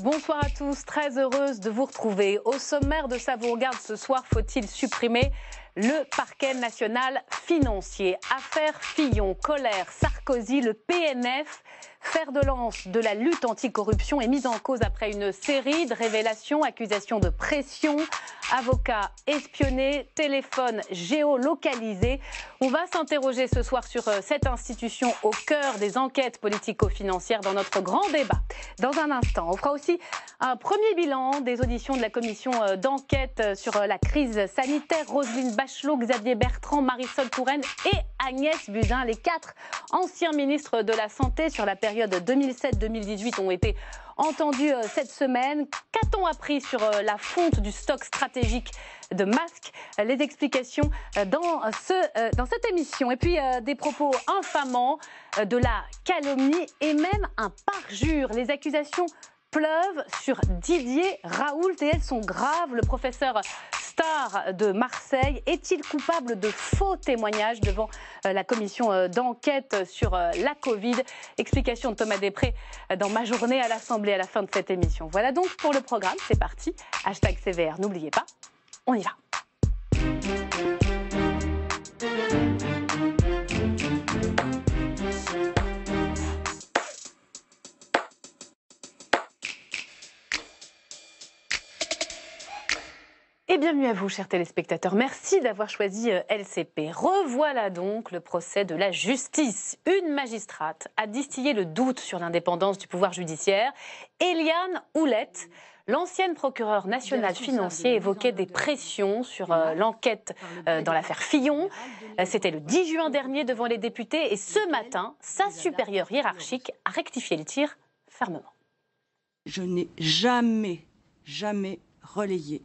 Bonsoir à tous, très heureuse de vous retrouver. Au sommaire de ça vous regarde ce soir, faut-il supprimer le parquet national financier, affaire Fillon, colère, Sarkozy, le PNF, fer de lance de la lutte anticorruption est mise en cause après une série de révélations, accusations de pression, avocats espionnés, téléphones géolocalisés. On va s'interroger ce soir sur euh, cette institution au cœur des enquêtes politico-financières dans notre grand débat. Dans un instant, on fera aussi un premier bilan des auditions de la commission euh, d'enquête euh, sur la crise sanitaire. Roselyne Bachelot, Xavier Bertrand, Marisol Touraine et Agnès Buzyn. Les quatre anciens ministres de la Santé sur la période 2007-2018 ont été entendus euh, cette semaine. Qu'a-t-on appris sur euh, la fonte du stock stratégique de masques Les explications euh, dans, ce, dans cette émission. Et puis des propos infamants, de la calomnie et même un parjure. Les accusations pleuvent sur Didier Raoult et elles sont graves. Le professeur star de Marseille est-il coupable de faux témoignages devant euh, la commission euh, d'enquête sur euh, la Covid Explication de Thomas Després dans ma journée à l'Assemblée à la fin de cette émission. Voilà donc pour le programme, c'est parti. Hashtag CVR, n'oubliez pas, on y va. Et bienvenue à vous, chers téléspectateurs. Merci d'avoir choisi euh, LCP. Revoilà donc le procès de la justice. Une magistrate a distillé le doute sur l'indépendance du pouvoir judiciaire. Eliane Houlette, L'ancienne procureure nationale financière, évoquait des pressions sur euh, l'enquête euh, dans l'affaire Fillon. C'était le 10 juin dernier devant les députés et ce matin, sa supérieure hiérarchique a rectifié le tir fermement. Je n'ai jamais, jamais relayé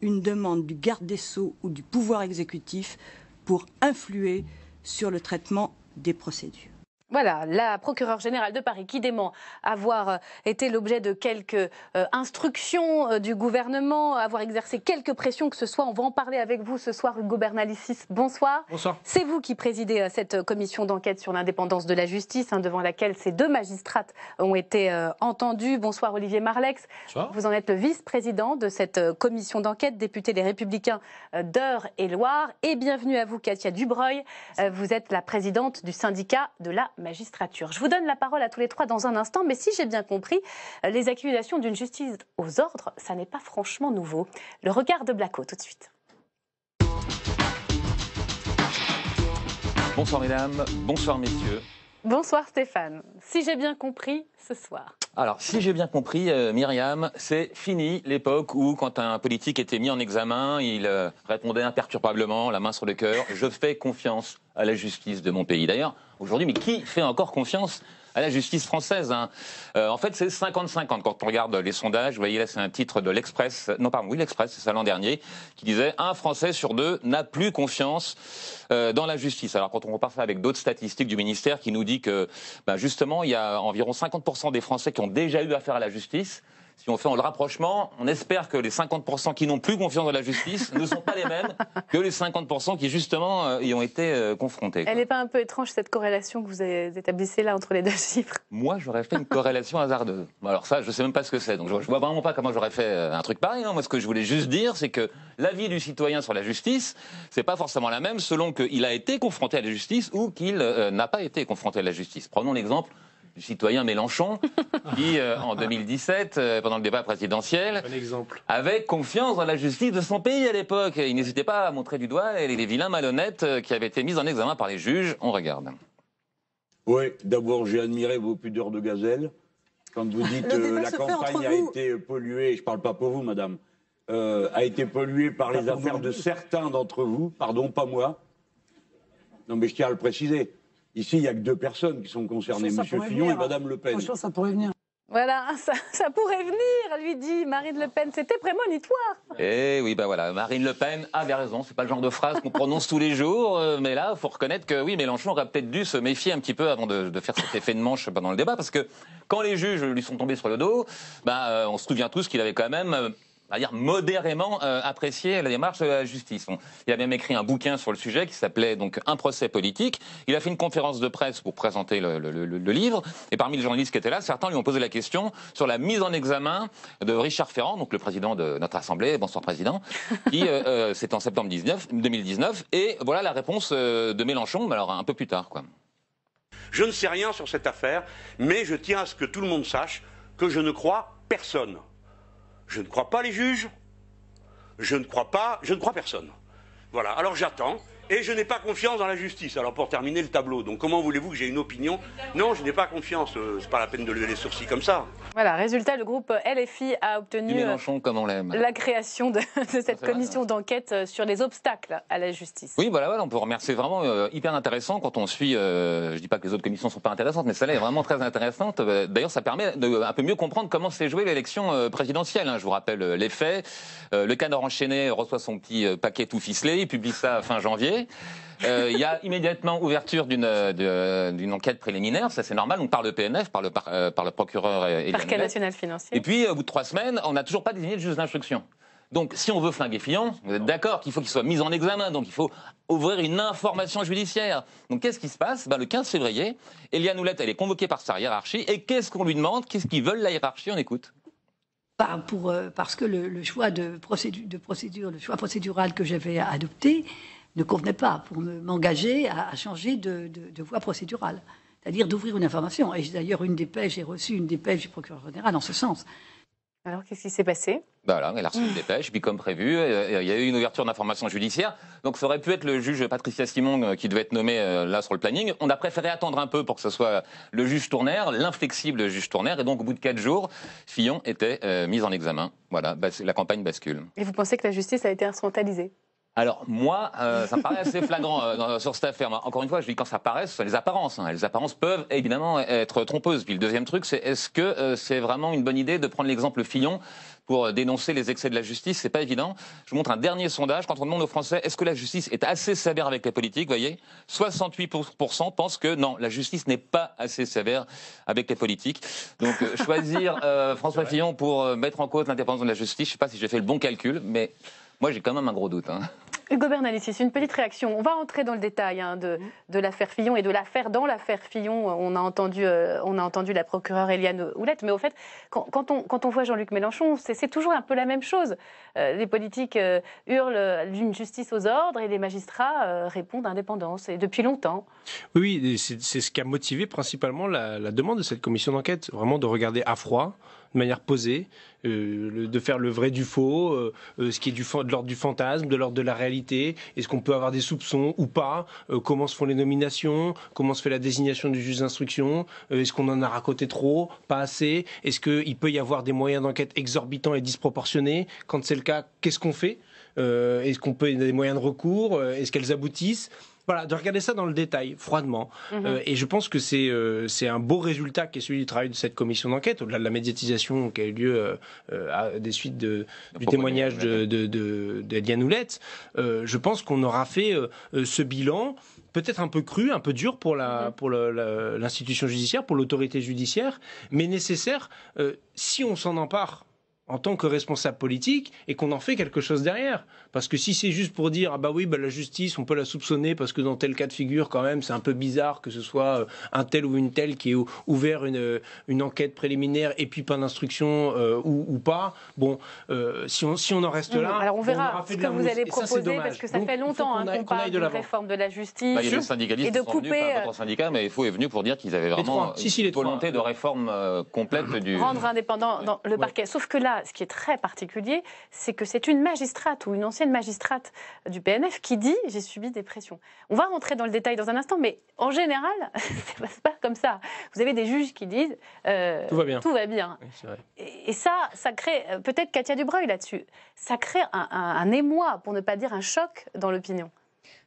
une demande du garde des sceaux ou du pouvoir exécutif pour influer sur le traitement des procédures. Voilà, la procureure générale de Paris qui dément avoir euh, été l'objet de quelques euh, instructions euh, du gouvernement, avoir exercé quelques pressions que ce soit. On va en parler avec vous ce soir, Hugo Bernalicis. Bonsoir. Bonsoir. C'est vous qui présidez cette commission d'enquête sur l'indépendance de la justice, hein, devant laquelle ces deux magistrates ont été entendus. Bonsoir, Olivier Marlex. Vous en êtes le vice-président de cette commission d'enquête, député des Républicains d'Eure et Loire. Et bienvenue à vous, Katia Dubreuil. vous êtes la présidente du syndicat de la magistrature. Je vous donne la parole à tous les trois dans un instant, mais si j'ai bien compris, euh, les accusations d'une justice aux ordres, ça n'est pas franchement nouveau. Le regard de Blaco, tout de suite. Bonsoir mesdames, bonsoir messieurs. Bonsoir Stéphane. Si j'ai bien compris, ce soir. Alors, si j'ai bien compris, euh, Myriam, c'est fini l'époque où, quand un politique était mis en examen, il euh, répondait imperturbablement, la main sur le cœur, je fais confiance à la justice de mon pays. D'ailleurs, aujourd'hui, mais qui fait encore confiance à ah, la justice française. Hein. Euh, en fait, c'est 50-50 quand on regarde les sondages. Vous voyez là, c'est un titre de l'Express, non pardon, oui l'Express, c'est ça l'an dernier, qui disait un Français sur deux n'a plus confiance euh, dans la justice. Alors quand on compare ça avec d'autres statistiques du ministère qui nous dit que bah, justement, il y a environ 50% des Français qui ont déjà eu affaire à la justice si on fait le rapprochement, on espère que les 50% qui n'ont plus confiance dans la justice ne sont pas les mêmes que les 50% qui justement euh, y ont été euh, confrontés. Elle n'est pas un peu étrange cette corrélation que vous établissez là entre les deux chiffres Moi, j'aurais fait une corrélation hasardeuse. Alors ça, je ne sais même pas ce que c'est, donc je ne vois vraiment pas comment j'aurais fait euh, un truc pareil. Moi, ce que je voulais juste dire, c'est que l'avis du citoyen sur la justice, n'est pas forcément la même selon qu'il a été confronté à la justice ou qu'il n'a pas été confronté à la justice. Prenons l'exemple citoyen Mélenchon, qui, euh, en 2017, euh, pendant le débat présidentiel, un avait confiance dans la justice de son pays à l'époque. Il n'hésitait pas à montrer du doigt les, vilains malhonnêtes euh, qui avaient été mis en examen par les juges. On regarde. Oui, d'abord, j'ai admiré vos pudeurs de gazelle. Quand vous dites que la campagne a été polluée, je ne parle pas pour vous, madame, a été polluée par les affaires de certains d'entre vous, pardon, pas moi. Non, mais je tiens à le préciser. Ici, il n'y a que deux personnes qui sont concernées, M. Fillon et hein. Mme Le Pen. Franchement, ça pourrait venir. Voilà, ça, pourrait venir, lui dit Marine Le Pen. C'était prémonitoire. Eh oui, ben voilà, Marine Le Pen avait raison. C'est pas le genre de phrase qu'on prononce tous les jours, euh, mais là, faut reconnaître que oui, Mélenchon aurait peut-être dû se méfier un petit peu avant de, faire cet effet de manche pendant le débat, parce que quand les juges lui sont tombés sur le dos, bah, euh, on se souvient tous qu'il avait quand même euh, dire modérément euh, apprécié la démarche de la justice. il a même écrit un bouquin sur le sujet qui s'appelait donc Un procès politique. Il a fait une conférence de presse pour présenter le, livre. Et parmi les journalistes qui étaient là, certains lui ont posé la question sur la mise en examen de Richard Ferrand, donc le président de notre Assemblée, bonsoir président, qui euh, euh, c'est en septembre 2019. Et voilà la réponse de Mélenchon, mais alors un peu plus tard. Quoi. Je ne sais rien sur cette affaire, mais je tiens à ce que tout le monde sache que je ne crois personne. Je ne crois pas les juges, je ne crois pas, je ne crois personne. Voilà, alors j'attends et je n'ai pas confiance dans la justice. Alors pour terminer le tableau, donc comment voulez-vous que j'ai une opinion Non, je n'ai pas confiance. Euh, c'est pas la peine de lever les sourcils comme ça. Voilà, résultat, le groupe LFI a obtenu euh, comme on l'aime la création de, cette commission d'enquête euh, sur les obstacles à la justice. Oui, voilà, voilà on peut remercier vraiment hyper intéressant quand on suit. je ne dis pas que les autres commissions sont pas intéressantes, mais celle-là est vraiment très intéressante. D'ailleurs, ça permet de un peu mieux comprendre comment s'est jouée l'élection présidentielle. Hein. Je vous rappelle les faits. le canard enchaîné reçoit son petit paquet tout ficelé, il publie ça fin janvier. Euh, il y a immédiatement ouverture d'une enquête préliminaire, ça c'est normal, On parle le PNF, par le, euh, par, le procureur. et Parquet national financier. Et puis, au bout de trois semaines, on n'a toujours pas désigné de juge d'instruction. Donc, si on veut flinguer Fillon, vous êtes d'accord qu'il faut qu'il soit mis en examen, donc il faut ouvrir une information judiciaire. Donc, qu'est-ce qui se passe ben, Le 15 février, Eliane Oulette, elle est convoquée par sa hiérarchie, et qu'est-ce qu'on lui demande Qu'est-ce qu'ils veulent la hiérarchie On écoute. pour, euh, parce que le, le choix de procédure, de procédure, le choix procédural que j'avais adopté ne convenait pas pour m'engager à, changer de, voie procédurale, c'est-à-dire d'ouvrir une information. Et d'ailleurs, une dépêche, j'ai reçu une dépêche du procureur général en ce sens. Alors, qu'est-ce qui s'est passé ben Voilà, elle a reçu une dépêche, puis comme prévu, euh, euh, il y a eu une ouverture d'information judiciaire. Donc, ça aurait pu être le juge Patricia Simon euh, qui devait être nommé là sur le planning. On a préféré attendre un peu pour que ce soit le juge Tournaire, l'inflexible juge Tournaire. Et donc, au bout de quatre jours, Fillon était mis mise en examen. Voilà, la campagne bascule. Et vous pensez que la justice a été instrumentalisée alors moi, euh, ça me paraît assez flagrant euh, sur cette affaire. Encore une fois, je dis quand ça paraît, ce sont les apparences. Hein. Les apparences peuvent évidemment e-, être trompeuses. Puis le deuxième truc, c'est est-ce que euh, c'est vraiment une bonne idée de prendre l'exemple Fillon pour dénoncer les excès de la justice C'est pas évident. Je vous montre un dernier sondage. Quand on demande aux Français, est-ce que la justice est assez sévère avec politiques, vous Voyez, 68% pensent que non, la justice n'est pas assez sévère avec les politiques. Donc choisir François Fillon pour mettre en cause l'indépendance de la justice, je sais pas si j'ai fait le bon calcul, mais moi, j'ai quand même un gros doute. Hein. Hugo Bernalicis, une petite réaction. On va entrer dans le détail hein, de, l'affaire Fillon et de l'affaire dans l'affaire Fillon. On a entendu, euh, on a entendu la procureure Eliane Houlette, mais au fait, quand, on, voit Jean-Luc Mélenchon, c'est toujours un peu la même chose. Euh, les politiques euh, hurlent d'une justice aux ordres et les magistrats répondent à indépendance, et depuis longtemps. Oui, c'est ce qui a motivé principalement la demande de cette commission d'enquête, vraiment de regarder à froid de manière posée, euh, de faire le vrai du faux, euh, euh, ce qui est du de l'ordre du fantasme, de l'ordre de la réalité, est-ce qu'on peut avoir des soupçons ou pas, comment se font les nominations, comment se fait la désignation du juge d'instruction, est-ce qu'on en a raconté trop, pas assez, est-ce qu'il peut y avoir des moyens d'enquête exorbitants et disproportionnés, quand c'est le cas, qu'est-ce qu'on fait, est-ce qu'on peut y des moyens de recours, est-ce qu'elles aboutissent voilà, de regarder ça dans le détail, froidement. Mhm. Euh, et je pense que c'est euh, c'est un beau résultat qui est celui du travail de cette commission d'enquête, au-delà de la médiatisation qui a eu lieu euh, à des suites du témoignage de, de, de, je pense qu'on aura fait ce bilan peut-être un peu cru, un peu dur pour la mhm. pour l'institution judiciaire, pour l'autorité judiciaire, mais nécessaire si on s'en empare en tant que responsable politique et qu'on en fait quelque chose derrière. Parce que si c'est juste pour dire ah bah oui bah la justice on peut la soupçonner parce que dans tel cas de figure quand même c'est un peu bizarre que ce soit euh, un tel ou une telle qui ait ouvert une, euh, une enquête préliminaire et puis pas d'instruction euh, ou, pas. Bon, si, on, si on en reste mmh, là, alors on verra ce que vous allez proposer parce que ça fait longtemps qu'on hein, parle de la réforme de la justice. Bah, et de couper venus, pas syndicat, mais faut est venu pour dire qu'ils avaient vraiment si, si, une volonté de réforme complète du rendre indépendant dans le parquet. Sauf que là ce qui est très particulier, c'est que c'est une magistrate ou une ancienne magistrate du PNF qui dit j'ai subi des pressions. On va rentrer dans le détail dans un instant, mais en général, ça passe pas comme ça. Vous avez des juges qui disent euh, tout va bien. Tout va bien. Et, ça, ça crée euh, peut-être Katia Dubreuil là-dessus. Ça crée un émoi, pour ne pas dire un choc, dans l'opinion.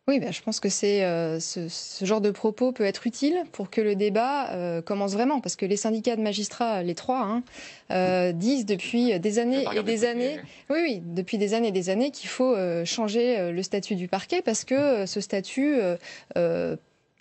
Oui, bah, je pense que euh, ce, genre de propos peut être utile pour que le débat euh, commence vraiment, parce que les syndicats de magistrats, les trois, hein, euh, mm. disent depuis des années et des années, oui, oui, depuis des années et des années qu'il faut changer le statut du parquet parce que ce statut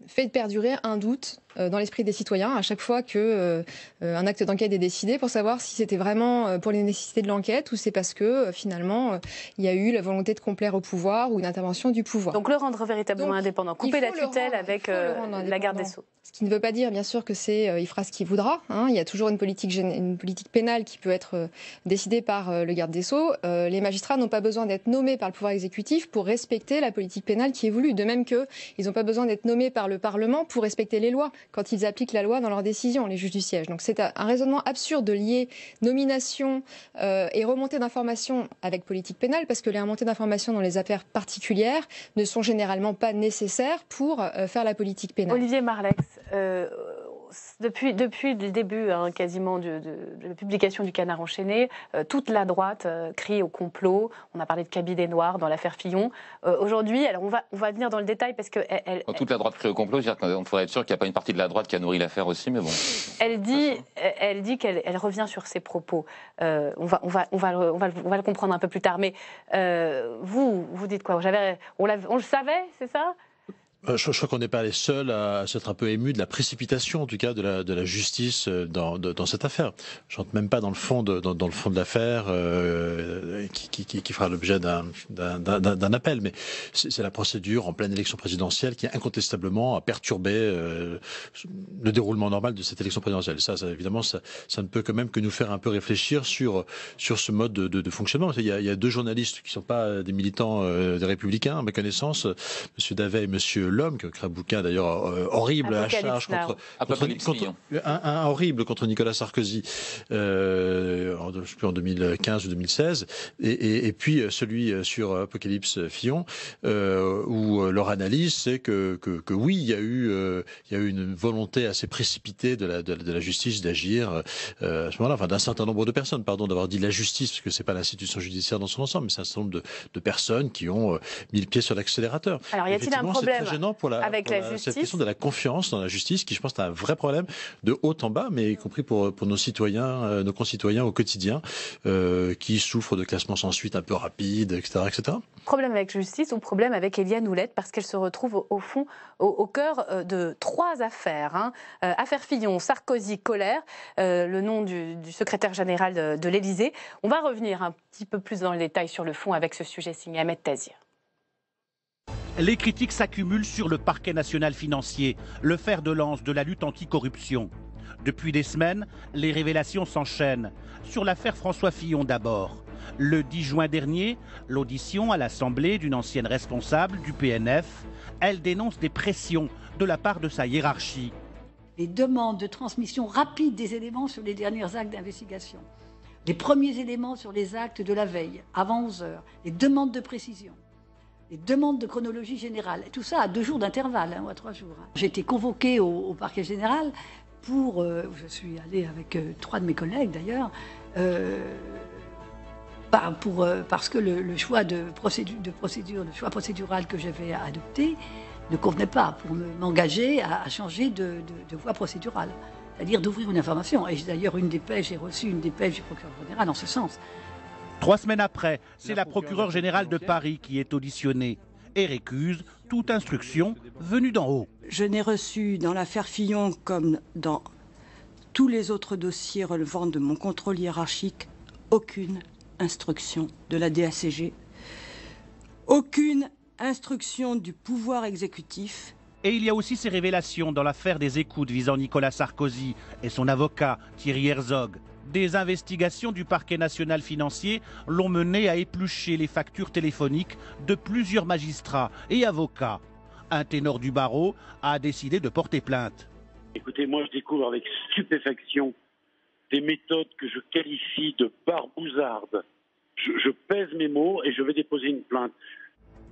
fait perdurer un doute euh, dans l'esprit des citoyens à chaque fois que euh, euh, un acte d'enquête est décidé pour savoir si c'était vraiment pour les nécessités de l'enquête ou c'est parce que finalement il y a eu la volonté de complaire au pouvoir ou une intervention du pouvoir. Donc le rendre véritablement indépendant, couper la tutelle avec la garde des sceaux. Ce qui ne veut pas dire bien sûr que c'est il fera ce qu'il voudra. Hein. Il y a toujours une politique une politique pénale qui peut être décidée par le garde des sceaux. les magistrats n'ont pas besoin d'être nommés par le pouvoir exécutif pour respecter la politique pénale qui est voulue. De même qu'ils n'ont pas besoin d'être nommés par le Parlement pour respecter les lois quand ils appliquent la loi dans leurs décisions, les juges du siège. Donc c'est un raisonnement absurde de lier nomination euh, et remontée d'informations avec politique pénale, parce que les remontées d'informations dans les affaires particulières ne sont généralement pas nécessaires pour euh, faire la politique pénale. Olivier Marlex, euh, depuis, depuis le début, hein, quasiment, de, la publication du Canard enchaîné, euh, toute la droite euh, crie au complot. On a parlé de cabinet noir dans l'affaire Fillon. Euh, aujourd'hui, alors on va, on va venir dans le détail parce que. toute la droite crie au complot, On faudrait être sûr qu'il n'y a pas une partie de la droite qui a nourri l'affaire aussi, mais bon. Elle dit, elle dit qu'elle elle revient sur ses propos. on, va, on, va, on, va, le, on, va comprendre un peu plus tard. Mais vous, vous dites quoi on, on le savait, c'est ça euh, je, crois qu'on n'est pas les seuls à, s'être un peu ému de la précipitation, en tout cas, de la, justice euh, dans, cette affaire. Je rentre même pas dans le fond de, dans, le fond de l'affaire euh, qui, fera l'objet d'un appel, mais c'est la procédure en pleine élection présidentielle qui incontestablement a perturbé le déroulement normal de cette élection présidentielle. ça, évidemment, ça, ne peut quand même que nous faire un peu réfléchir sur sur ce mode de, fonctionnement. Il y, a, deux journalistes qui ne sont pas des militants des Républicains, à ma connaissance, Monsieur Davet et Monsieur l'homme, que bouquin d'ailleurs euh, horrible à charge contre, un, horrible contre Nicolas Sarkozy, euh, en, 2015 ou 2016, et, puis euh, celui sur Apocalypse Fillon, où leur analyse c'est que, que, oui, il y a eu il y a eu une volonté assez précipitée de la de, la justice d'agir à ce moment-là, enfin d'un certain nombre de personnes, pardon, d'avoir dit la justice, parce que c'est pas l'institution judiciaire dans son ensemble, mais c'est un certain nombre de, de personnes qui ont mis le pied sur l'accélérateur. Alors y a-t-il un problème pour la, cette question de la confiance dans la justice, qui je pense est un vrai problème de haut en bas, mais y compris pour, nos citoyens, euh, nos concitoyens au quotidien, euh, qui souffrent de classements sans suite un peu rapides, etc., Problème avec justice ou problème avec Eliane Houlette, parce qu'elle se retrouve au, fond, au, cœur euh, de trois affaires. Hein. affaire Fillon, Sarkozy, Colère, le nom du, secrétaire général de, de l'Élysée. On va revenir un petit peu plus dans le détail sur le fond avec ce sujet signé Ahmed Tazir. Les critiques s'accumulent sur le parquet national financier, le fer de lance de la lutte anticorruption. Depuis des semaines, les révélations s'enchaînent. Sur l'affaire François Fillon d'abord. Le 10 juin dernier, l'audition à l'Assemblée d'une ancienne responsable du PNF, elle dénonce des pressions de la part de sa hiérarchie. Les demandes de transmission rapide des éléments sur les derniers actes d'investigation, les premiers éléments sur les actes de la veille, avant 11 h les demandes de précision les demandes de chronologie générale. Tout ça à deux jours d'intervalle, hein, ou à trois jours. Hein. J'ai été convoquée au, parquet général pour, euh, je suis allée avec euh, trois de mes collègues d'ailleurs, euh, bah, pour, parce que le, choix de, de procédure, le choix procédural que j'avais adopté ne convenait pas pour m'engager à, changer de, de voie procédurale, c'est-à-dire d'ouvrir une information. Et d'ailleurs, une dépêche, j'ai reçu une dépêche du procureur général en ce sens. Trois semaines après, c'est la procureure générale de Paris qui est auditionnée et récuse toute instruction venue d'en haut. Je n'ai reçu dans l'affaire Fillon comme dans tous les autres dossiers relevant de mon contrôle hiérarchique aucune instruction de la DACG, aucune instruction du pouvoir exécutif. Et il y a aussi ces révélations dans l'affaire des écoutes visant Nicolas Sarkozy et son avocat Thierry Herzog des investigations du parquet national financier l'ont mené à éplucher les factures téléphoniques de plusieurs magistrats et avocats. Un ténor du barreau a décidé de porter plainte. Écoutez, moi je découvre avec stupéfaction des méthodes que je qualifie de barbouzarde. Je, je pèse mes mots et je vais déposer une plainte.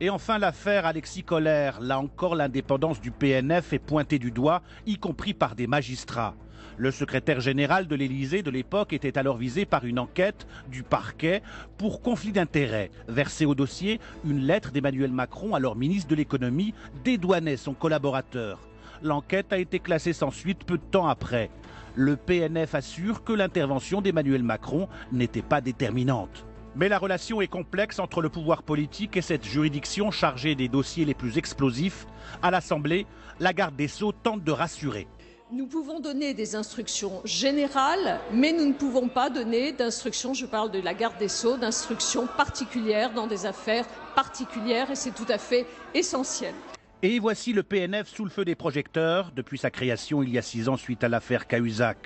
Et enfin l'affaire Alexis Collère. Là encore, l'indépendance du PNF est pointée du doigt, y compris par des magistrats. Le secrétaire général de l'Élysée de l'époque était alors visé par une enquête du parquet pour conflit d'intérêts. Versé au dossier, une lettre d'Emmanuel Macron, alors ministre de l'économie, dédouanait son collaborateur. L'enquête a été classée sans suite peu de temps après. Le PNF assure que l'intervention d'Emmanuel Macron n'était pas déterminante. Mais la relation est complexe entre le pouvoir politique et cette juridiction chargée des dossiers les plus explosifs. À l'Assemblée, la garde des Sceaux tente de rassurer nous pouvons donner des instructions générales, mais nous ne pouvons pas donner d'instructions, je parle de la garde des sceaux, d'instructions particulières dans des affaires particulières, et c'est tout à fait essentiel. Et voici le PNF sous le feu des projecteurs depuis sa création il y a six ans suite à l'affaire Cahuzac.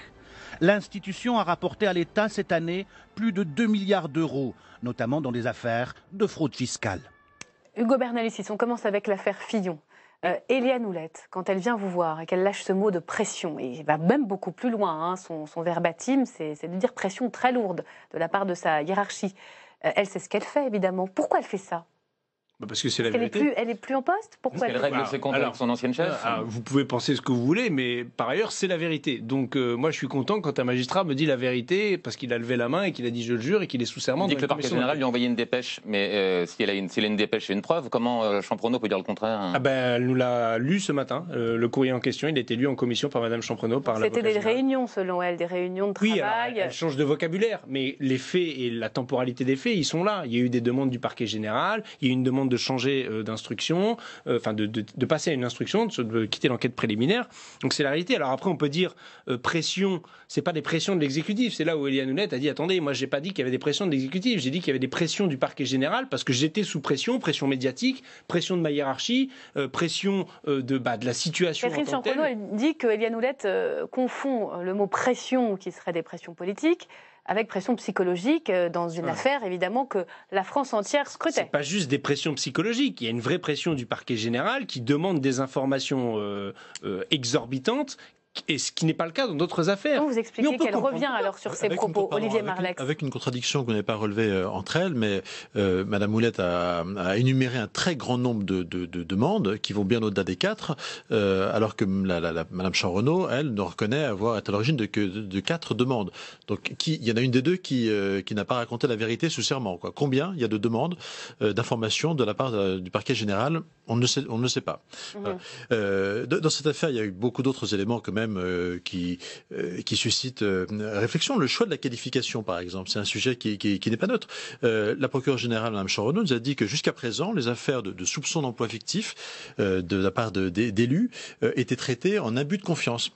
L'institution a rapporté à l'État cette année plus de 2 milliards d'euros, notamment dans des affaires de fraude fiscale. Hugo Bernalicis, on commence avec l'affaire Fillon. Euh, Eliane Houlette, quand elle vient vous voir et qu'elle lâche ce mot de pression, et va même beaucoup plus loin, hein, son, son, verbatim, c'est de dire pression très lourde de la part de sa hiérarchie. Euh, elle sait ce qu'elle fait, évidemment. Pourquoi elle fait ça bah, parce que c'est la vérité. plus, elle est plus en poste Pourquoi elle, règle bah, ses comptes avec son ancienne chef ah, Vous pouvez penser ce que vous voulez, mais par ailleurs, c'est la vérité. Donc euh, moi, je suis content quand un magistrat me dit la vérité parce qu'il a levé la main et qu'il a dit je le jure et qu'il est sous serment. Il dit que le parquet général lui a envoyé une dépêche, mais euh, s'il a, si a, une dépêche et une preuve, comment euh, peut dire le contraire hein ah ben, Elle nous l'a lu ce matin. Euh, le courrier en question, il a été lu en commission par Madame Champrenault. C'était des réunions, selon elle, des réunions de travail. Oui, elle change de vocabulaire, mais les faits et la temporalité des faits, ils sont là. Il y a eu des demandes du parquet général, il y a une demande de changer euh, d'instruction, euh, enfin de, passer à une instruction, de, quitter l'enquête préliminaire. Donc c'est la réalité. Alors après, on peut dire euh, pression, c'est pas des pressions de l'exécutif. C'est là où Eliane Noulette a dit attendez, moi j'ai pas dit qu'il y avait des pressions de l'exécutif, j'ai dit qu'il y avait des pressions du parquet général parce que j'étais sous pression, pression médiatique, pression de ma hiérarchie, pression de, bah, de la situation. Catherine on dit que Eliane confond le mot pression, qui serait des pressions politiques, avec pression psychologique euh, dans une affaire évidemment que la France entière scrutait. C'est pas juste des pressions psychologiques, il y a une vraie pression du parquet général qui demande des informations euh, euh, exorbitantes et ce qui n'est pas le cas dans d'autres affaires. Vous expliquez qu'elle revient alors sur ses propos, Olivier Marlex. Avec une contradiction qu'on n'est pas relevée euh, entre elles, mais Mme euh, Madame a, énuméré un très grand nombre de, demandes qui vont bien au-delà des quatre, euh, alors que la, la, Madame elle, ne reconnaît avoir été à l'origine de, de, de, quatre demandes. Donc il y en a une des deux qui, qui n'a pas raconté la vérité sous serment. Quoi. Combien il y a de demandes d'informations de la part du parquet général on ne, sait, on ne le sait pas. Mhm. dans cette affaire, il y a eu beaucoup d'autres éléments que même euh, qui, euh, qui suscite euh, réflexion. Le choix de la qualification, par exemple, c'est un sujet qui, n'est pas neutre. la procureure générale, Mme Choroneau, nous a dit que jusqu'à présent, les affaires de, soupçons d'emploi fictif de la part d'élus étaient traitées en abus de confiance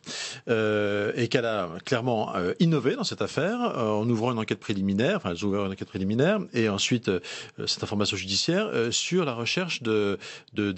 et qu'elle a clairement innové dans cette affaire en ouvrant une enquête préliminaire, enfin, elle a ouvert une enquête préliminaire et ensuite cette information judiciaire sur la recherche de, de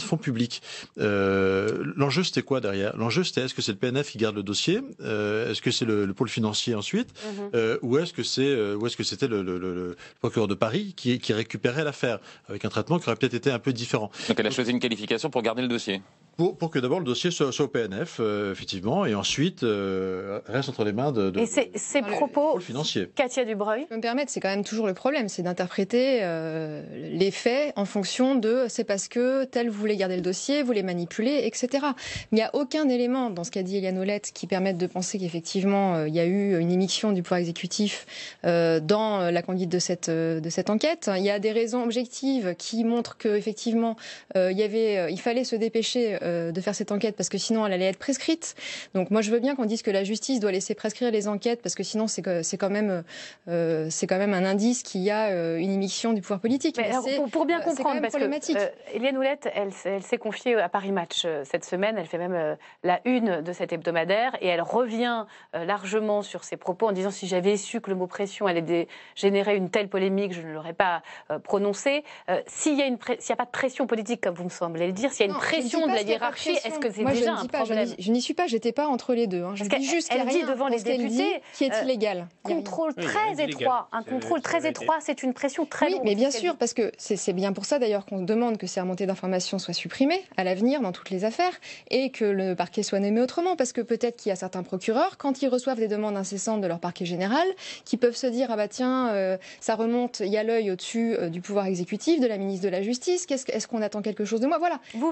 fonds publics. L'enjeu, c'était quoi derrière L'enjeu, c'était est-ce que c'est le PNF qui garde le dossier euh, Est-ce que c'est le, pôle financier ensuite mm-hmm. euh, Ou est-ce que c'est euh, ou est-ce que c'était le, procureur de Paris qui, qui récupérait l'affaire avec un traitement qui aurait peut-être été un peu différent Donc elle a choisi une qualification pour garder le dossier pour, que d'abord le dossier soit, au PNF, euh, effectivement, et ensuite euh, reste entre les mains de. et ces, propos, financiers. Katia Dubreuil. Je me permettre, c'est quand même toujours le problème, c'est d'interpréter euh, les faits en fonction de c'est parce que tel voulait garder le dossier, voulait manipuler, etc. Il n'y a aucun élément dans ce qu'a dit Eliane Olette qui permette de penser qu'effectivement il y a eu une émission du pouvoir exécutif dans la conduite de cette, de cette enquête. Il y a des raisons objectives qui montrent qu'effectivement il, y avait, il fallait se dépêcher euh, de faire cette enquête parce que sinon elle allait être prescrite. Donc moi je veux bien qu'on dise que la justice doit laisser prescrire les enquêtes parce que sinon c'est c'est quand même euh, c'est quand même un indice qu'il y a euh, une émission du pouvoir politique. pour, bien comprendre, parce que euh, Eliane Oulette, elle, elle s'est confiée à Paris Match cette semaine. Elle fait même la une de cet hebdomadaire et elle revient largement sur ses propos en disant si j'avais su que le mot pression allait générer une telle polémique, je ne l'aurais pas prononcé. s'il n'y a, a, pas de pression politique, comme vous me semblez le dire, s'il y a une pression de la est-ce que c'est déjà un problème Je n'y suis pas, j'étais pas entre les deux. Hein. Je dis juste dit devant les députés qui est euh, illégal. Contrôle très étroit, un contrôle très étroit, c'est une pression très Oui, mais bien sûr, parce que c'est bien pour ça d'ailleurs qu'on demande que ces remontées d'informations soient supprimées à l'avenir dans toutes les affaires et que le parquet soit nommé autrement, parce que peut-être qu'il y a certains procureurs quand ils reçoivent des demandes incessantes de leur parquet général, qui peuvent se dire ah bah tiens, euh, ça remonte, il y a l'œil au-dessus euh, du pouvoir exécutif, de la ministre de la Justice. quest est-ce qu'on attend quelque chose de moi Voilà. Vous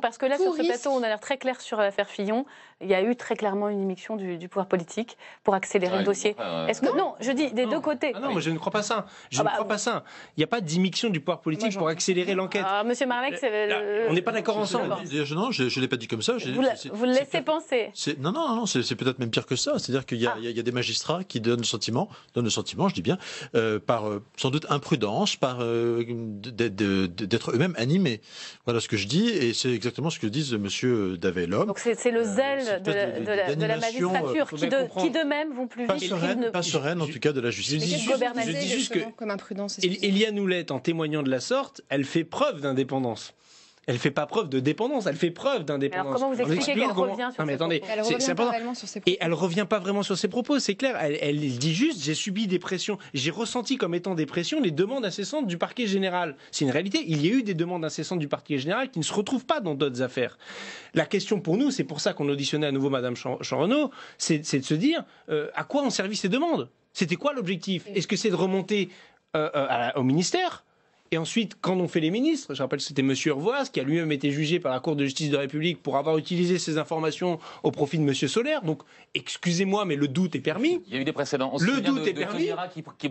parce que là, sur ce plateau, on a l'air très clair sur l'affaire Fillon il y a eu très clairement une immixtion du, pouvoir politique pour accélérer ah, le dossier. Euh, Est-ce que non, je dis des deux côtés. Ah non, mais je ne crois pas ça. Je ah ne bah, crois pas ça. Il n'y a pas d'immixtion du pouvoir politique pour accélérer l'enquête. Monsieur Marlec, euh, on n'est pas d'accord ensemble. Non, je ne l'ai pas dit comme ça. Vous, vous le laissez penser. Non, non, non, c'est peut-être même pire que ça. C'est-à-dire qu'il y, a des magistrats qui donnent le sentiment, donnent le sentiment, je dis bien, euh, par sans doute imprudence, par d'être eux-mêmes animés. Voilà ce que je dis, et c'est exactement ce que disent Monsieur Davello. Donc c'est le zèle de, la euh, magistrature qui, qui d'eux-mêmes vont plus vite. Pas sereine, en tout cas, de la justice. Je, dis juste que Eliane Oulette, en témoignant de la sorte, elle fait preuve d'indépendance elle fait pas preuve de dépendance, elle fait preuve d'indépendance. Alors comment vous expliquez qu'elle revient sur non, mais attendez, c'est Et elle revient pas vraiment sur ses propos, c'est clair. Elle, dit juste j'ai subi des pressions, j'ai ressenti comme étant des pressions les demandes incessantes du parquet général. C'est une réalité. Il y a eu des demandes incessantes du parquet général qui ne se retrouvent pas dans d'autres affaires. La question pour nous, c'est pour ça qu'on auditionnait à nouveau Madame Chanrenaud, c'est de se dire euh, à quoi ont servi ces demandes. C'était quoi l'objectif Est-ce que c'est de remonter euh, euh, au ministère et ensuite, quand on fait les ministres, je rappelle que c'était M. Urvoise qui a lui-même été jugé par la Cour de justice de la République pour avoir utilisé ces informations au profit de M. Solaire. Donc, excusez-moi, mais le doute est permis. Il y a eu des précédents. le doute est permis. Qui,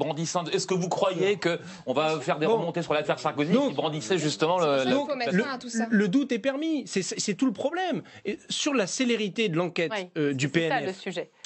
Est-ce que vous croyez qu'on va faire des remontées sur l'affaire Sarkozy qui brandissait justement le, le, doute est permis. C'est tout le problème. sur la célérité de l'enquête euh, du PNF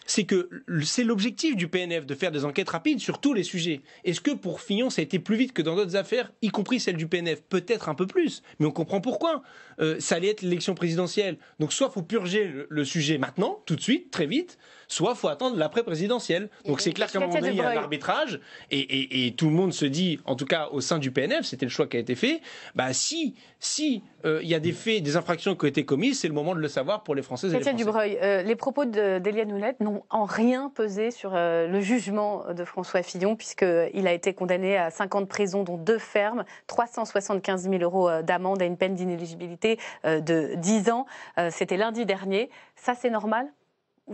c'est que c'est l'objectif du PNF de faire des enquêtes rapides sur tous les sujets. Est-ce que pour Fillon, ça a été plus vite que dans d'autres affaires, y compris celle du PNF Peut-être un peu plus, mais on comprend pourquoi. Euh, ça allait être l'élection présidentielle. Donc soit faut purger le, sujet maintenant, tout de suite, très vite, soit faut attendre l'après-présidentielle. Donc c'est clair qu'à un moment donné, il y a un arbitrage, et, tout le monde se dit, en tout cas au sein du PNF, c'était le choix qui a été fait, bah si si euh, il y a des faits, des infractions qui ont été commises, c'est le moment de le savoir pour les Français. et les Français. Dubreuil, euh, les propos d'Eliane n'ont en rien pesé sur euh, le jugement de François Fillon, puisqu'il a été condamné à 50 ans de prison, dont deux fermes, 375 000 euros d'amende et une peine d'inéligibilité de 10 ans. C'était lundi dernier. Ça, c'est normal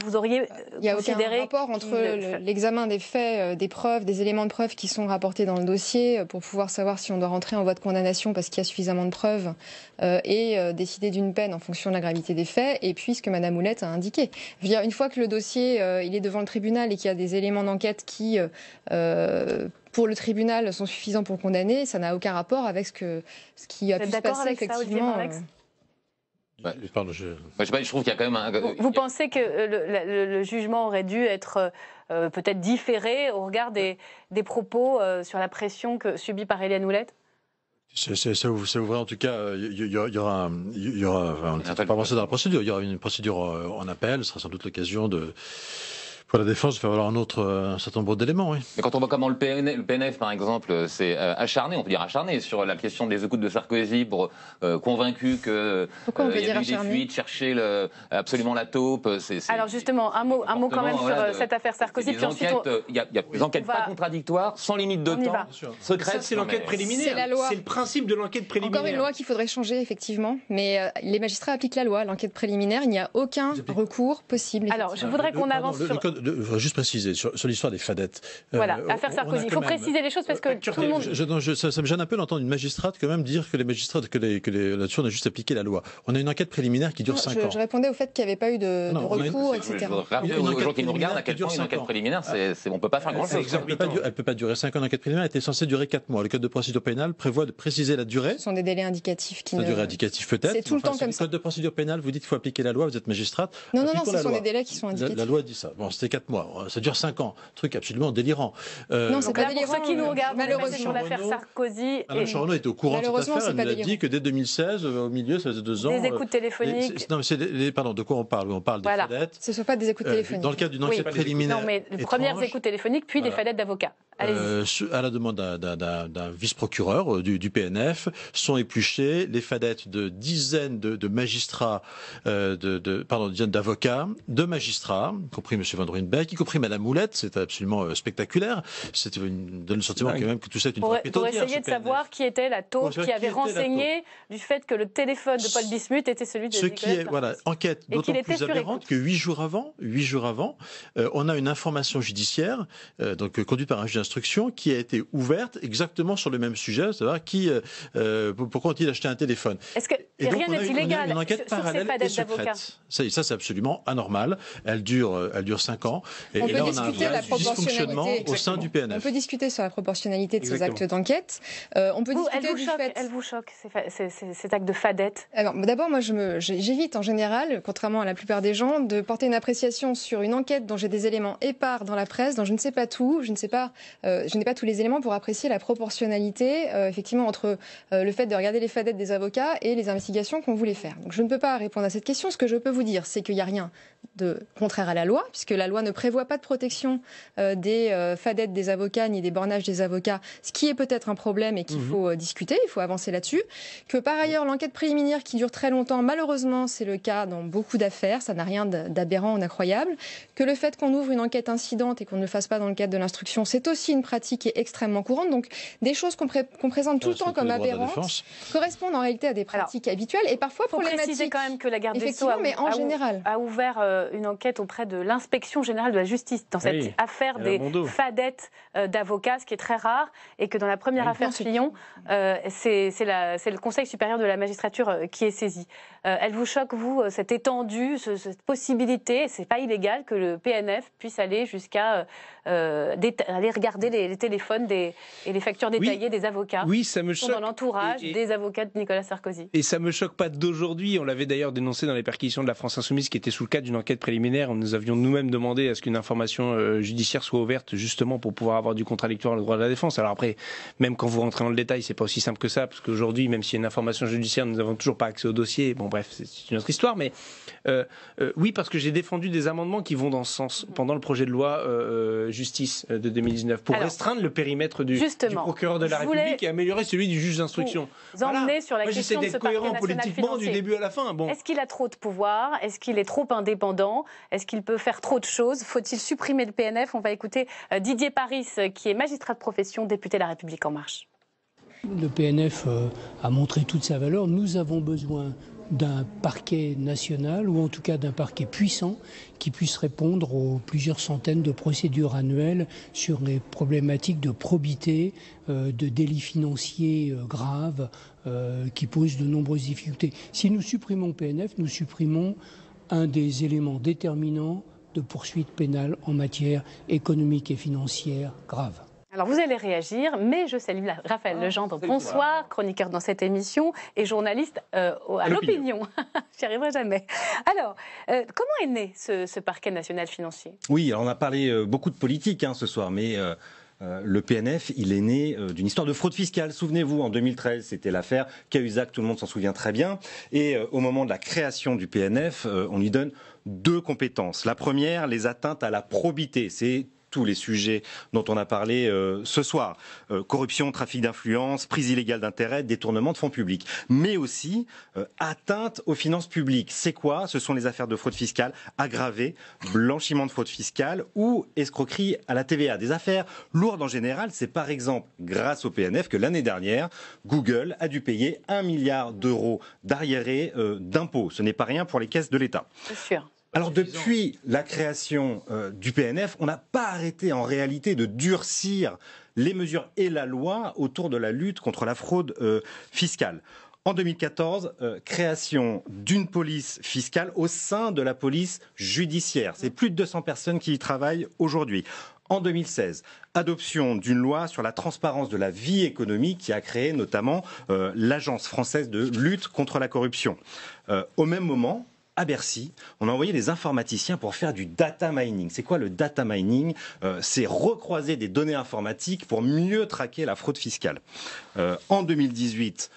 vous auriez euh, Il n'y a aucun rapport entre l'examen des faits, euh, des preuves, des éléments de preuve qui sont rapportés dans le dossier euh, pour pouvoir savoir si on doit rentrer en voie de condamnation parce qu'il y a suffisamment de preuves et décider d'une peine en fonction de la gravité des faits et puis ce que Madame Houlette a indiqué. une fois que le dossier il est devant le tribunal et qu'il y a des éléments d'enquête qui pour le tribunal sont suffisants pour condamner, ça n'a aucun rapport avec ce, qui a pu se passer effectivement je... pas, je... trouve qu'il y a quand même un... Vous, pensez que le, jugement aurait dû être euh, euh, peut-être différé au regard des, des propos euh, sur la pression que subie par Hélène Houlette C'est vrai, en tout cas, il y, aura, y pas dans la procédure, il y aura une procédure en appel, ce sera sans doute l'occasion de, pour la défense, il va falloir un autre euh, un certain nombre d'éléments, oui. Mais quand on voit comment le PNF, le par exemple, s'est euh, euh, acharné, on peut dire acharné, sur la question des écoutes de Sarkozy, pour, convaincu que il on peut des fuites, chercher le, absolument la taupe. c'est Alors justement, un mot, un mot quand même sur cette affaire Sarkozy. Il y a, y a des enquêtes pas contradictoires, sans limite de on temps, secrète. C'est l'enquête préliminaire. C'est le principe de l'enquête préliminaire. Encore une loi qu'il faudrait changer, effectivement. Mais les magistrats appliquent la loi. L'enquête préliminaire, il n'y a aucun recours possible. Alors je voudrais qu'on avance sur de, enfin, juste préciser sur, l'histoire des fadettes. Euh, voilà, affaire Sarkozy. Il faut préciser les choses parce que euh, tout le monde. ça, me gêne un peu d'entendre une magistrate quand même dire que les magistrats, que, les, que les, là-dessus, on a juste appliqué la loi. On a une enquête préliminaire qui dure 5 ans. Je répondais au fait qu'il n'y avait pas eu de, de recours, etc. Je, je aux gens qui nous regardent à quel point une enquête préliminaire, c'est, ah. on ne peut pas faire grand-chose. Elle ne peut pas durer 5 ans. L'enquête préliminaire était censée durer 4 mois. Le code de procédure pénale prévoit de préciser la durée. Ce sont des délais indicatifs qui. La durée indicative peut-être. C'est tout le temps comme ça. Le code de procédure pénale, vous dites qu'il faut appliquer la loi, vous êtes magistrate. Non, non, non, ce sont des délais qui sont indicatifs. La loi dit ça c'est 4 mois. Euh, ça dure 5 ans. Truc absolument délirant. Euh, non, c'est pas délirant. Pour ceux qui nous euh, regardent, malheureusement, l'affaire Sarkozy. Alain Charbonneau est au courant de cette affaire. Elle nous a dit que dès 2016, au milieu, ça faisait 2 ans. Des écoutes téléphoniques. Non, mais pardon, de quoi on parle On parle des fadettes. Ce ne sont pas des écoutes téléphoniques. Dans le cadre d'une enquête préliminaire. Non, mais les premières écoutes téléphoniques, puis des fadettes d'avocats. Allez-y. À la demande d'un vice-procureur du PNF, sont épluchées les fadettes de dizaines de magistrats, pardon, dizaines d'avocats, de magistrats, y compris M. Vendredi bague, y compris Madame Moulette, c'est absolument euh, spectaculaire. C'est une, donne sentiment que tout ça est une essayer de savoir qui était la taupe qui avait renseigné du fait que le téléphone de Paul Bismuth était celui de Ce qui est, voilà, enquête d'autant plus aberrante que huit jours avant, huit jours avant, euh, on a une information judiciaire, euh, donc conduite par un juge d'instruction, qui a été ouverte exactement sur le même sujet, c'est-à-dire qui, pourquoi ont-ils acheté un téléphone Est-ce que rien n'est illégal une enquête sur, ces et secrète. Ça, ça c'est absolument anormal. Elle dure, elle dure cinq on peut discuter sur la proportionnalité de ces actes d'enquête. Euh, on peut elle vous, choque, fait... acte de fadette D'abord, moi, j'évite en général, contrairement à la plupart des gens, de porter une appréciation sur une enquête dont j'ai des éléments épars dans la presse, dont je ne sais pas tout, je ne sais pas, euh, je n'ai pas tous les éléments pour apprécier la proportionnalité, euh, effectivement, entre le fait de regarder les fadettes des avocats et les investigations qu'on voulait faire. Donc, je ne peux pas répondre à cette question. Ce que je peux vous dire, c'est qu'il n'y a rien de contraire à la loi, puisque la loi ne prévoit pas de protection euh, des euh, fadettes des avocats ni des bornages des avocats, ce qui est peut-être un problème et qu'il mhm. faut euh, discuter, il faut avancer là-dessus. Que par ailleurs, l'enquête préliminaire qui dure très longtemps, malheureusement, c'est le cas dans beaucoup d'affaires, ça n'a rien d'aberrant ou d'incroyable. Que le fait qu'on ouvre une enquête incidente et qu'on ne le fasse pas dans le cadre de l'instruction, c'est aussi une pratique qui est extrêmement courante. Donc, des choses qu'on, présente tout le temps comme aberrantes correspondent en réalité à des pratiques habituelles et parfois faut problématiques. préciser quand même que la garde des Sceaux a, mais en général. a ouvert une enquête auprès de l'inspection général de la justice dans cette affaire des fadettes euh, d'avocats, ce qui est très rare, et que dans la première ah, affaire Fillon, euh, c'est le Conseil supérieur de la magistrature euh, qui est saisi. elle vous choque, vous, cette étendue, cette possibilité, c'est pas illégal que le PNF puisse aller jusqu'à aller regarder les, téléphones des, et les factures détaillées des avocats oui, ça me choque. dans l'entourage des avocats de Nicolas Sarkozy. Et ça me choque pas d'aujourd'hui, on l'avait d'ailleurs dénoncé dans les perquisitions de la France Insoumise qui était sous le cadre d'une enquête préliminaire, nous avions nous-mêmes demandé à ce qu'une information euh, judiciaire soit ouverte justement pour pouvoir avoir du contradictoire le droit de la défense. Alors après, même quand vous rentrez dans le détail, c'est pas aussi simple que ça, parce qu'aujourd'hui, même s'il y a une information judiciaire, nous n'avons toujours pas accès au dossier. Bon, bref, c'est une autre histoire, mais euh, euh, oui, parce que j'ai défendu des amendements qui vont dans ce sens mm-hmm. pendant le projet de loi justice de 2019 pour restreindre le périmètre du, procureur de la République et améliorer celui du juge d'instruction. sur question cohérent politiquement du début à la fin. Est-ce qu'il a trop de pouvoir Est-ce qu'il est trop indépendant Est-ce qu'il peut faire trop de choses faut-il supprimer le PNF On va écouter euh, Didier Paris, euh, qui est magistrat de profession, député de La République En Marche. Le PNF euh, a montré toute sa valeur. Nous avons besoin d'un parquet national ou en tout cas d'un parquet puissant qui puisse répondre aux plusieurs centaines de procédures annuelles sur les problématiques de probité, de délits financiers graves qui posent de nombreuses difficultés. Si nous supprimons PNF, nous supprimons un des éléments déterminants de poursuites pénales en matière économique et financière grave. Alors vous allez réagir, mais je salue Raphaël ah, Legendre. Bonsoir, chroniqueur dans cette émission et journaliste euh, à l'opinion. J'y arriverai jamais. Alors, euh, comment est né ce, parquet national financier Oui, alors on a parlé euh, beaucoup de politique hein, ce soir, mais le PNF, il est né d'une histoire de fraude fiscale. Souvenez-vous, en 2013, c'était l'affaire Cahuzac, tout le monde s'en souvient très bien. Et au moment de la création du PNF, on lui donne deux compétences. La première, les atteintes à la probité. C'est tous les sujets dont on a parlé euh, ce soir. Euh, corruption, trafic d'influence, prise illégale d'intérêt, détournement de fonds publics. Mais aussi euh, atteinte aux finances publiques. C'est quoi Ce sont les affaires de fraude fiscale aggravées, blanchiment de fraude fiscale ou escroquerie à la TVA. Des affaires lourdes en général. C'est par exemple grâce au PNF que l'année dernière, Google a dû payer un milliard d'euros d'arriérés euh, d'impôts. Ce n'est pas rien pour les caisses de l'État. C'est sûr. Alors depuis la création euh, du PNF, on n'a pas arrêté en réalité de durcir les mesures et la loi autour de la lutte contre la fraude euh, fiscale. En 2014, euh, création d'une police fiscale au sein de la police judiciaire. C'est plus de 200 personnes qui y travaillent aujourd'hui. En 2016, adoption d'une loi sur la transparence de la vie économique qui a créé notamment l'Agence française de lutte contre la corruption. au même moment, à Bercy, on a envoyé des informaticiens pour faire du data mining. C'est quoi le data mining euh, C'est recroiser des données informatiques pour mieux traquer la fraude fiscale. Euh, en 2018,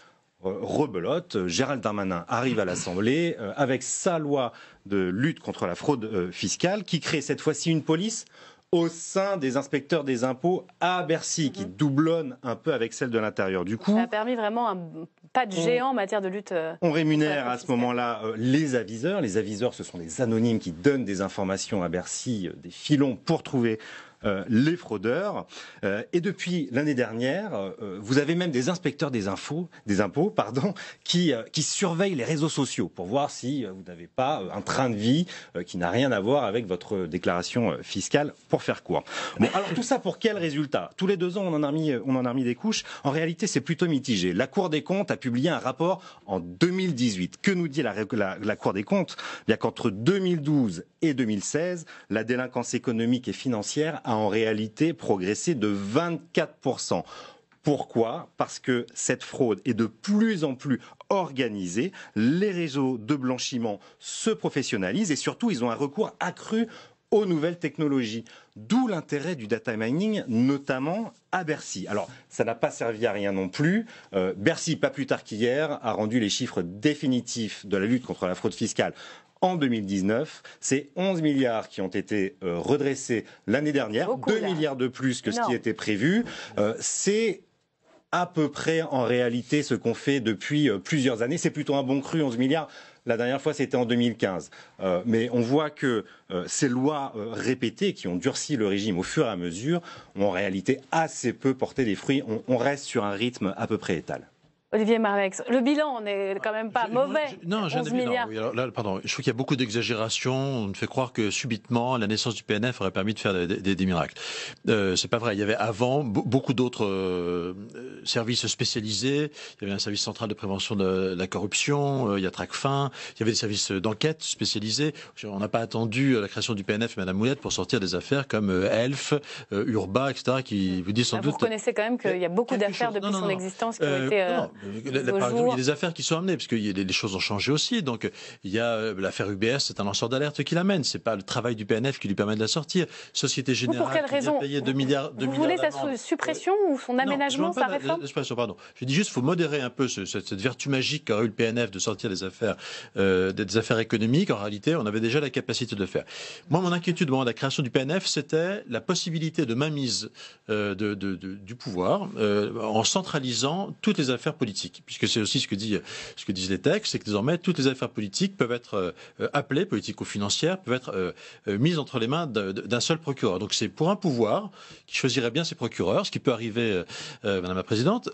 euh, rebelote. Gérald Darmanin arrive à l'Assemblée avec sa loi de lutte contre la fraude fiscale qui crée cette fois-ci une police au sein des inspecteurs des impôts à Bercy, qui mhm. doublonnent un peu avec celle de l'intérieur. Du coup, ça a permis vraiment un pas de géant en matière de lutte. Euh, on rémunère à ce moment-là euh, les aviseurs. Les aviseurs, ce sont des anonymes qui donnent des informations à Bercy, euh, des filons pour trouver euh, les fraudeurs. Euh, et depuis l'année dernière, euh, vous avez même des inspecteurs des, infos, des impôts pardon, qui, surveillent les réseaux sociaux pour voir si vous n'avez pas un train de vie qui n'a rien à voir avec votre déclaration fiscale, pour faire court. Bon, alors tout ça pour quel résultat Tous les deux ans, on en, a mis, on en a des couches. En réalité, c'est plutôt mitigé. La Cour des comptes a publié un rapport en 2018. Que nous dit la, la, Cour des comptes eh Bien qu'entre 2012 et 2016, la délinquance économique et financière a en réalité progressé de 24%. Pourquoi Parce que cette fraude est de plus en plus organisée, les réseaux de blanchiment se professionnalisent et surtout ils ont un recours accru aux nouvelles technologies. D'où l'intérêt du data mining, notamment à Bercy. Alors, ça n'a pas servi à rien non plus. Euh, Bercy, pas plus tard qu'hier, a rendu les chiffres définitifs de la lutte contre la fraude fiscale en 2019. C'est 11 milliards qui ont été euh, redressés l'année dernière, 2 milliards de plus que ce qui était prévu. Euh, c'est à peu près en réalité ce qu'on fait depuis euh, plusieurs années. C'est plutôt un bon cru, 11 milliards. La dernière fois, c'était en 2015. mais on voit que ces lois répétées qui ont durci le régime au fur et à mesure ont en réalité assez peu porté des fruits. On, on reste sur un rythme à peu près étal. Olivier Marvex, le bilan n'est quand même pas mauvais. Je, non, je ne dis Oui, là, pardon, je trouve qu'il y a beaucoup d'exagération. On nous fait croire que subitement, la naissance du PNF aurait permis de faire des, miracles. Euh, c'est pas vrai. Il y avait avant beaucoup d'autres euh, services spécialisés. Il y avait un service central de prévention de, la corruption. Euh, il y a Tracfin. Il y avait des services d'enquête spécialisés. On n'a pas attendu la création du PNF, Madame Moulette, pour sortir des affaires comme euh, Elf, Urba, etc., qui vous disent sans ah, doute. Vous connaissez quand même qu'il y a beaucoup d'affaires depuis son existence qui ont été il y a des affaires qui sont amenées, parce que les, des choses ont changé aussi. Donc, il y a euh, l'affaire UBS, c'est un lanceur d'alerte qui l'amène. C'est pas le travail du PNF qui lui permet de la sortir. Société Générale, pour 2 milliards, de Vous voulez sa suppression euh, ou son aménagement, non, je sa réforme pardon. Je dis juste, faut modérer un peu cette, vertu magique qu'aurait eu le PNF de sortir des affaires, euh, des affaires économiques. En réalité, on avait déjà la capacité de faire. Moi, mon inquiétude, moi, la création du PNF, c'était la possibilité de mainmise euh, de, du pouvoir en centralisant toutes les affaires politiques puisque c'est aussi ce que, disent les textes, c'est que désormais toutes les affaires politiques peuvent être euh, appelées, politiques ou financières peuvent être euh, euh, mises entre les mains d'un seul procureur. Donc c'est pour un pouvoir qui choisirait bien ses procureurs, ce qui peut arriver, Madame la Présidente,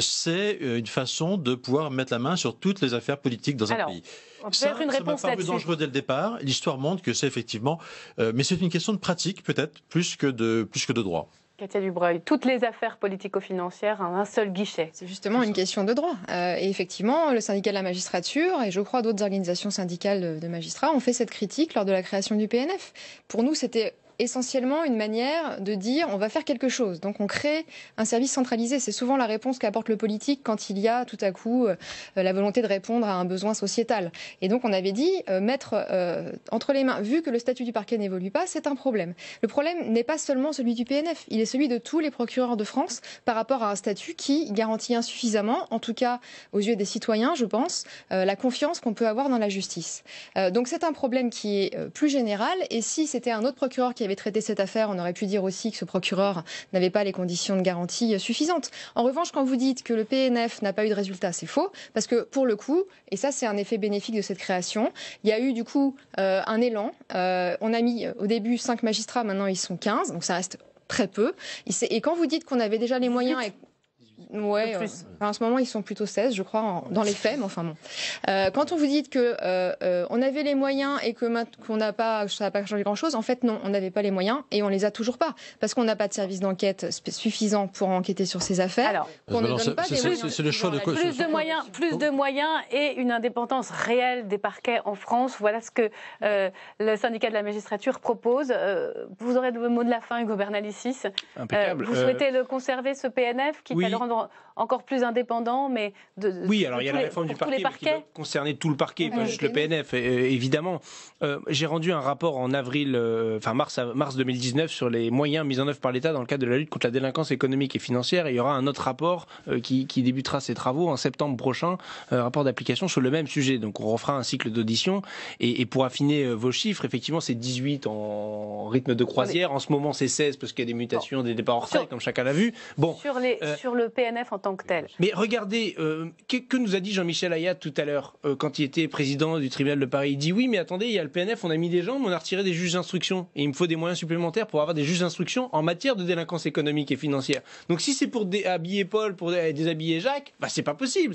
c'est une façon de pouvoir mettre la main sur toutes les affaires politiques dans un pays. On peut ça, une réponse dangereux dès le départ. L'histoire montre que c'est effectivement, mais c'est une question de pratique peut-être plus que de plus que de droit toutes les affaires politico-financières à un seul guichet. C'est justement une question de droit. Euh, et effectivement, le syndicat de la magistrature et je crois d'autres organisations syndicales de magistrats ont fait cette critique lors de la création du PNF. Pour nous, c'était essentiellement une manière de dire on va faire quelque chose. Donc on crée un service centralisé. C'est souvent la réponse qu'apporte le politique quand il y a tout à coup euh, euh, la volonté de répondre à un besoin sociétal. Et donc on avait dit euh, mettre entre les mains, vu que le statut du parquet n'évolue pas, c'est un problème. Le problème n'est pas seulement celui du PNF, il est celui de tous les procureurs de France par rapport à un statut qui garantit insuffisamment, en tout cas aux yeux des citoyens, je pense, la confiance qu'on peut avoir dans la justice. donc c'est un problème qui est plus général. Et si c'était un autre procureur qui avait traité cette affaire, on aurait pu dire aussi que ce procureur n'avait pas les conditions de garantie euh, suffisantes. En revanche, quand vous dites que le PNF n'a pas eu de résultat, c'est faux, parce que pour le coup, et ça c'est un effet bénéfique de cette création, il y a eu du coup euh, un élan. Euh, on a mis au début 5 magistrats, maintenant ils sont 15, donc ça reste très peu. Et quand vous dites qu'on avait déjà les moyens... Et Ouais, euh, en ce moment, ils sont plutôt 16, je crois, dans les faits, mais enfin bon. Euh, quand on vous dit que euh, on avait les moyens et que qu'on n'a pas, ça n'a pas changé grand-chose, en fait, non, on n'avait pas les moyens et on les a toujours pas parce qu'on n'a pas de service d'enquête suffisant pour enquêter sur ces affaires. Alors, c'est le choix de plus de moyens, plus de moyens et une indépendance réelle des parquets en France. Voilà ce que le syndicat de la magistrature propose. vous aurez le mot de la fin, Hugo Bernalicis. Impeccable. vous souhaitez le conserver ce PNF qui va le rendre encore plus indépendant, mais de, oui, alors il y a la réforme du parquet, qui va concerner tout le parquet, pas juste le PNF, évidemment. Euh, j'ai rendu un rapport en avril, euh, enfin mars, mars 2019, sur les moyens mis en œuvre par l'État dans le cadre de la lutte contre la délinquance économique et financière. il y aura un autre rapport euh, qui, débutera ses travaux en septembre prochain, rapport d'application sur le même sujet. Donc on refera un cycle d'audition. Et, pour affiner vos chiffres, effectivement, c'est 18 en rythme de croisière. En ce moment, c'est 16 parce qu'il y a des mutations, des départs hors comme chacun l'a vu. Bon, sur, les, sur le PNF en tant que tel. Mais regardez, euh, que, nous a dit Jean-Michel Ayat tout à l'heure, euh, quand il était président du tribunal de Paris Il dit oui, mais attendez, il y a le PNF, on a mis des gens, on a retiré des juges d'instruction. Et il me faut des moyens supplémentaires pour avoir des juges d'instruction en matière de délinquance économique et financière. Donc si c'est pour habiller Paul, pour déshabiller Jacques, bah, c'est pas possible.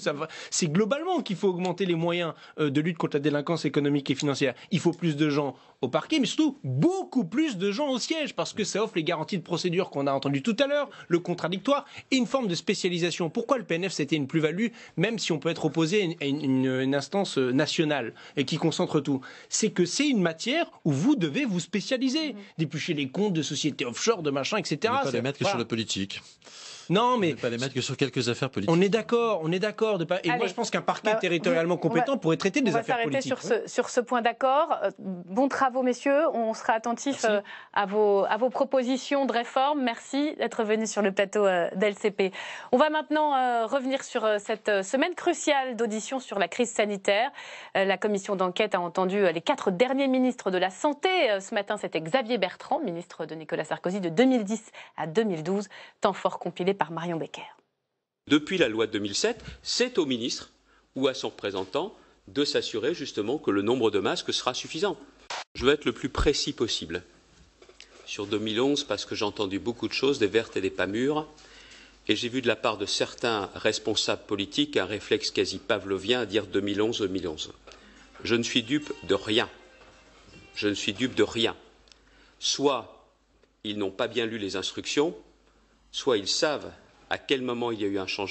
C'est globalement qu'il faut augmenter les moyens euh, de lutte contre la délinquance économique et financière. Il faut plus de gens au parquet, mais surtout beaucoup plus de gens au siège, parce que ça offre les garanties de procédure qu'on a entendues tout à l'heure, le contradictoire et une forme de spécialisation. Pourquoi le PNF, c'était une plus-value, même si on peut être opposé à une, instance euh, nationale et qui concentre tout C'est que c'est une matière où vous devez vous spécialiser, mm-hmm. déplucher les comptes de sociétés offshore, de machin, etc. Ne pas les mettre que sur la politique. Non, mais. pas les mettre que sur quelques affaires politiques. On est d'accord, on est d'accord. Et moi, je pense qu'un parquet bah, territorialement compétent pourrait traiter des affaires politiques. On va s'arrêter sur, ce, sur ce point d'accord. Euh, bon travail Bravo messieurs. On sera attentif euh, à, vos, propositions de réforme. Merci d'être venus sur le plateau euh, d'LCP. On va maintenant euh, revenir sur cette semaine cruciale d'audition sur la crise sanitaire. la commission d'enquête a entendu les quatre derniers ministres de la Santé. ce matin, c'était Xavier Bertrand, ministre de Nicolas Sarkozy de 2010 à 2012. Temps fort compilé par Marion Becker. Depuis la loi de 2007, c'est au ministre ou à son représentant de s'assurer justement que le nombre de masques sera suffisant. Je veux être le plus précis possible sur 2011 parce que j'ai entendu beaucoup de choses, des vertes et des pas mûres, et j'ai vu de la part de certains responsables politiques un réflexe quasi pavlovien à dire 2011, 2011. Je ne suis dupe de rien. Je ne suis dupe de rien. Soit ils n'ont pas bien lu les instructions, soit ils savent à quel moment il y a eu un changement.